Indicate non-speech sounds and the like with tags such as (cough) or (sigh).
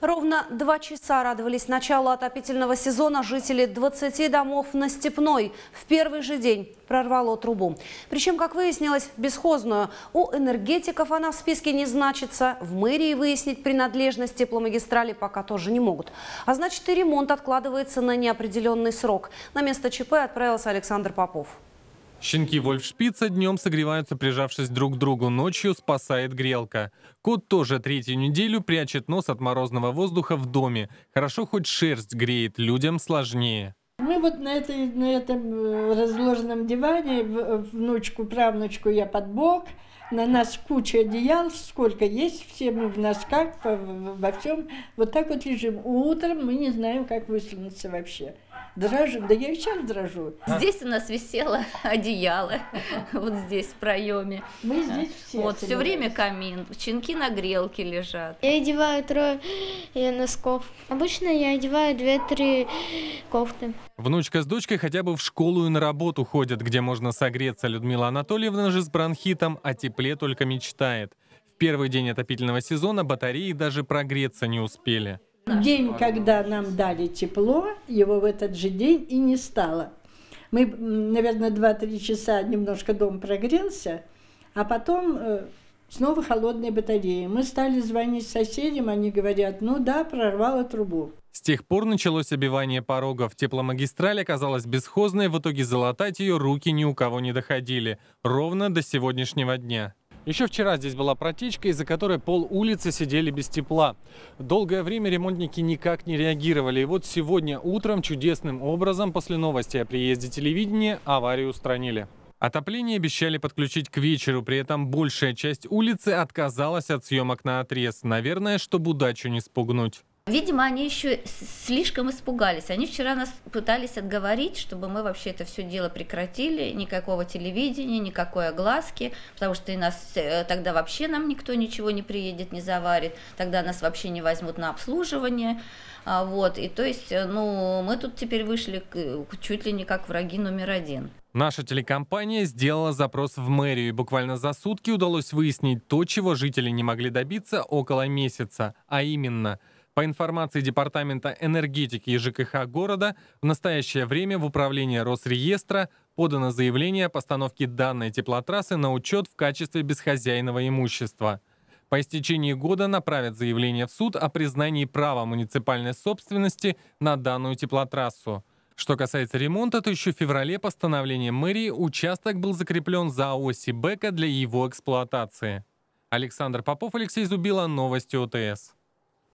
Ровно два часа радовались началу отопительного сезона жители 20 домов на Степной. В первый же день прорвало трубу. Причем, как выяснилось, бесхозную. У энергетиков она в списке не значится. В мэрии выяснить принадлежность тепломагистрали пока тоже не могут. А значит и ремонт откладывается на неопределенный срок. На место ЧП отправился Александр Попов. Щенки Вольфшпица днем согреваются, прижавшись друг к другу, ночью спасает грелка. Кот тоже третью неделю прячет нос от морозного воздуха в доме. Хорошо хоть шерсть греет, людям сложнее. Мы вот на, этой, на этом э, разложенном диване, э, внучку, правнучку я под бок, на нас куча одеял, сколько есть, все мы в носках, во всем. Вот так вот лежим. Утром мы не знаем, как высунуться вообще. Дрожу, да я и сейчас дрожу. А. Здесь у нас висело (laughs) одеяло, (laughs) вот здесь в проеме. Мы здесь все. Вот все время камин, чинки на грелке лежат. Я одеваю трое носков. Обычно я одеваю две-три кофты. Внучка с дочкой хотя бы в школу и на работу ходят, где можно согреться. Людмила Анатольевна же с бронхитом о тепле только мечтает. В первый день отопительного сезона батареи даже прогреться не успели страшно. День, когда нам дали тепло, его в этот же день и не стало. Мы, наверное, 2-3 часа немножко дом прогрелся, а потом э, снова холодные батареи. Мы стали звонить соседям, они говорят, ну да, прорвало трубу. С тех пор началось обивание порогов. Тепломагистраль оказалась бесхозной, в итоге залатать ее руки ни у кого не доходили. Ровно до сегодняшнего дня. Еще вчера здесь была протечка, из-за которой пол улицы сидели без тепла. Долгое время ремонтники никак не реагировали. И вот сегодня утром чудесным образом после новости о приезде телевидения аварию устранили. Отопление обещали подключить к вечеру, при этом большая часть улицы отказалась от съемок на отрез, наверное, чтобы удачу не спугнуть. Видимо, они еще слишком испугались. Они вчера нас пытались отговорить, чтобы мы вообще это все дело прекратили, никакого телевидения, никакой огласки, потому что и нас э, тогда вообще нам никто ничего не приедет, не заварит, тогда нас вообще не возьмут на обслуживание. А, вот, и то есть, э, ну, мы тут теперь вышли чуть ли не как враги номер один. Наша телекомпания сделала запрос в мэрию, и буквально за сутки удалось выяснить то, чего жители не могли добиться около месяца, а именно – по информации Департамента энергетики и ЖКХ города, в настоящее время в управление Росреестра подано заявление о постановке данной теплотрассы на учет в качестве бесхозяйного имущества. По истечении года направят заявление в суд о признании права муниципальной собственности на данную теплотрассу. Что касается ремонта, то еще в феврале постановлением мэрии участок был закреплен за оси Бека для его эксплуатации. Александр Попов, Алексей Зубила, Новости ОТС.